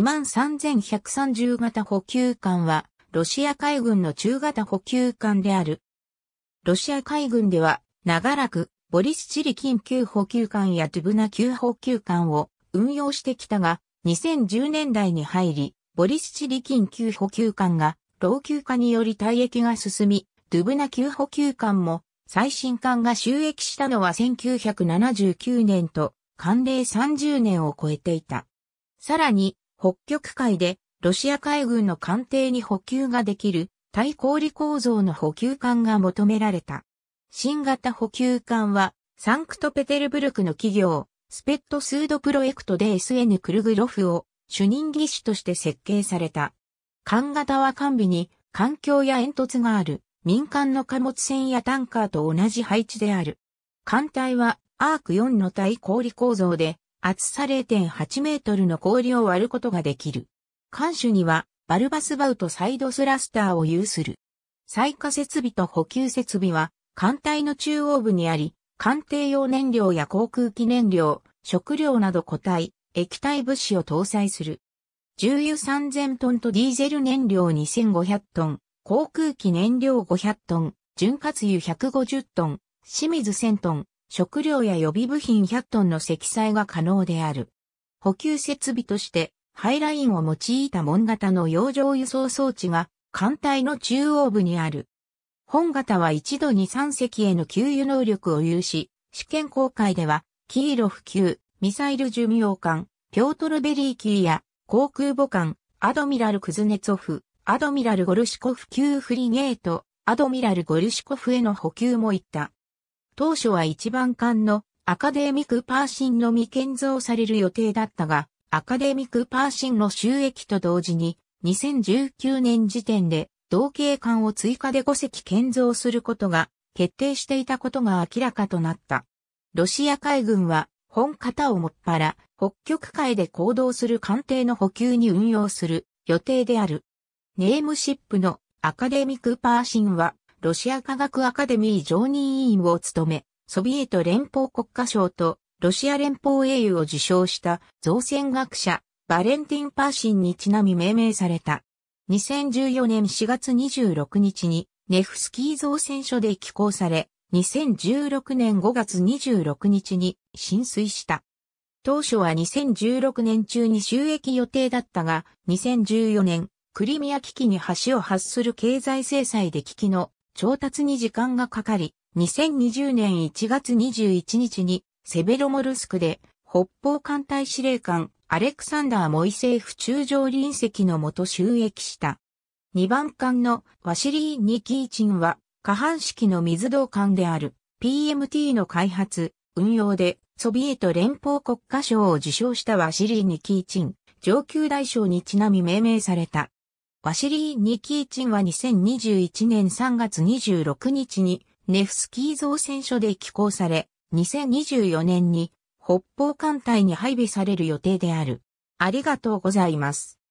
23130型補給艦は、ロシア海軍の中型補給艦である。ロシア海軍では、長らく、ボリスチリ緊急級補給艦やドゥブナ級補給艦を運用してきたが、2010年代に入り、ボリスチリ緊急級補給艦が、老朽化により退役が進み、ドゥブナ級補給艦も最新艦が収益したのは1979年と、寒冷30年を超えていた。さらに、北極海でロシア海軍の艦艇に補給ができる対抗理構造の補給艦が求められた。新型補給艦はサンクトペテルブルクの企業スペットスードプロエクトで SN クルグロフを主任技師として設計された。艦型は艦尾に環境や煙突がある民間の貨物船やタンカーと同じ配置である。艦隊はアーク4の対抗理構造で厚さ0.8メートルの氷を割ることができる。艦首にはバルバスバウトサイドスラスターを有する。採火設備と補給設備は艦隊の中央部にあり、艦艇用燃料や航空機燃料、食料など固体、液体物資を搭載する。重油3000トンとディーゼル燃料2500トン、航空機燃料500トン、潤滑油150トン、清水1000トン、食料や予備部品100トンの積載が可能である。補給設備として、ハイラインを用いた門型の洋上輸送装置が艦隊の中央部にある。本型は一度に3隻への給油能力を有し、試験公開では、キーロフ級、ミサイル寿命艦、ピョートルベリー級や、航空母艦、アドミラルクズネツォフ、アドミラルゴルシコフ級フリゲート、アドミラルゴルシコフへの補給もいった。当初は一番艦のアカデミックパーシンのみ建造される予定だったが、アカデミックパーシンの収益と同時に、2019年時点で同型艦を追加で5隻建造することが決定していたことが明らかとなった。ロシア海軍は本型をもっぱら北極海で行動する艦艇の補給に運用する予定である。ネームシップのアカデミックパーシンはロシア科学アカデミー常任委員を務め、ソビエト連邦国家賞とロシア連邦英雄を受賞した造船学者バレンティン・パーシンにちなみ命名された。2014年4月26日にネフスキー造船所で寄港され、2016年5月26日に浸水した。当初は2016年中に収益予定だったが、2014年、クリミア危機に橋を発する経済制裁で危機の調達に時間がかかり、2020年1月21日にセベロモルスクで北方艦隊司令官アレクサンダー・モイセーフ中将臨席のもと収益した。2番艦のワシリー・ニキーチンは下半式の水道艦である PMT の開発、運用でソビエト連邦国家賞を受賞したワシリー・ニキーチン上級大将にちなみ命名された。ワシリー・ニキーチンは2021年3月26日にネフスキー造船所で寄港され、2024年に北方艦隊に配備される予定である。ありがとうございます。